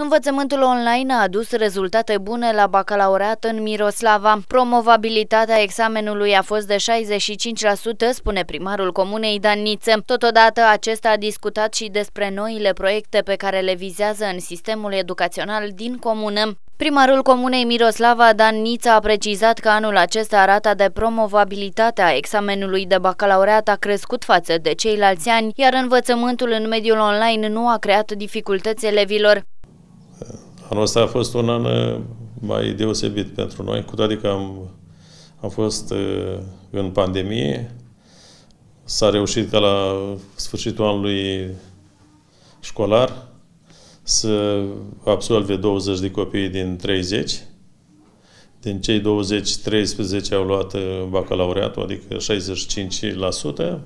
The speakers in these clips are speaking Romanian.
Învățământul online a adus rezultate bune la bacalaureat în Miroslava. Promovabilitatea examenului a fost de 65%, spune primarul comunei Daniță. Totodată, acesta a discutat și despre noile proiecte pe care le vizează în sistemul educațional din comună. Primarul Comunei Miroslava Dan Nița a precizat că anul acesta rata de promovabilitate a examenului de bacalaureat a crescut față de ceilalți ani, iar învățământul în mediul online nu a creat dificultăți elevilor. Anul ăsta a fost un an eh, mai deosebit pentru noi, cu toate că am, am fost eh, în pandemie. S-a reușit ca la sfârșitul anului școlar să absolve 20 de copii din 30. Din cei 20, 13 au luat eh, bacalaureatul, adică 65%.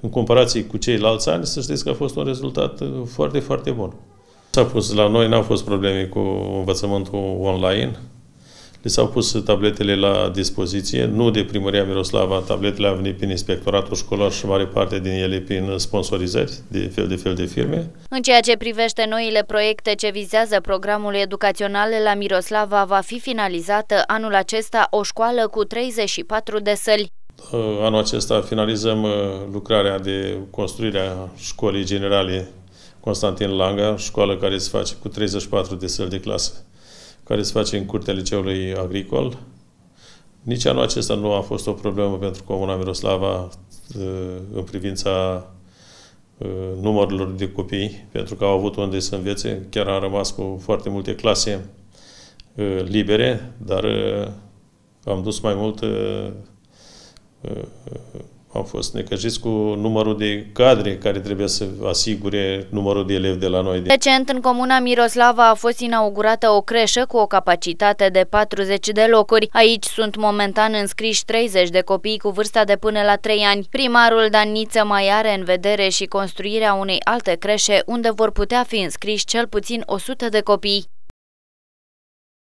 În comparație cu ceilalți ani, să știți că a fost un rezultat foarte, foarte bun. S-a pus la noi, n-au fost probleme cu învățământul online. Li s-au pus tabletele la dispoziție, nu de primăria Miroslava, tabletele au venit prin inspectoratul școlar și mare parte din ele prin sponsorizări de fel de fel de firme. În ceea ce privește noile proiecte ce vizează programul educațional la Miroslava, va fi finalizată anul acesta o școală cu 34 de săli. Anul acesta finalizăm uh, lucrarea de construirea școlii generale Constantin Langa, școală care se face cu 34 de săli de clasă, care se face în curtea liceului agricol. Nici anul acesta nu a fost o problemă pentru Comuna Miroslava ă, în privința ă, numărului de copii, pentru că au avut unde să învețe, chiar a rămas cu foarte multe clase ă, libere, dar am dus mai mult au fost necăjiți cu numărul de cadre care trebuie să asigure numărul de elevi de la noi. Recent, în comuna Miroslava a fost inaugurată o creșă cu o capacitate de 40 de locuri. Aici sunt momentan înscriși 30 de copii cu vârsta de până la 3 ani. Primarul Daniță mai are în vedere și construirea unei alte creșe unde vor putea fi înscriși cel puțin 100 de copii.